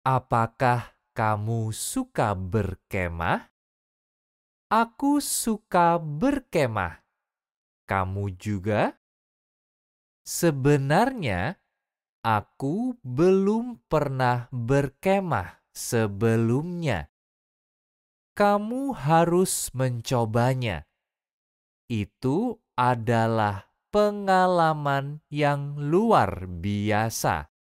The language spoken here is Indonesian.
Apakah kamu suka berkemah? Aku suka berkemah. Kamu juga? Sebenarnya, aku belum pernah berkemah sebelumnya. Kamu harus mencobanya. Itu adalah pengalaman yang luar biasa.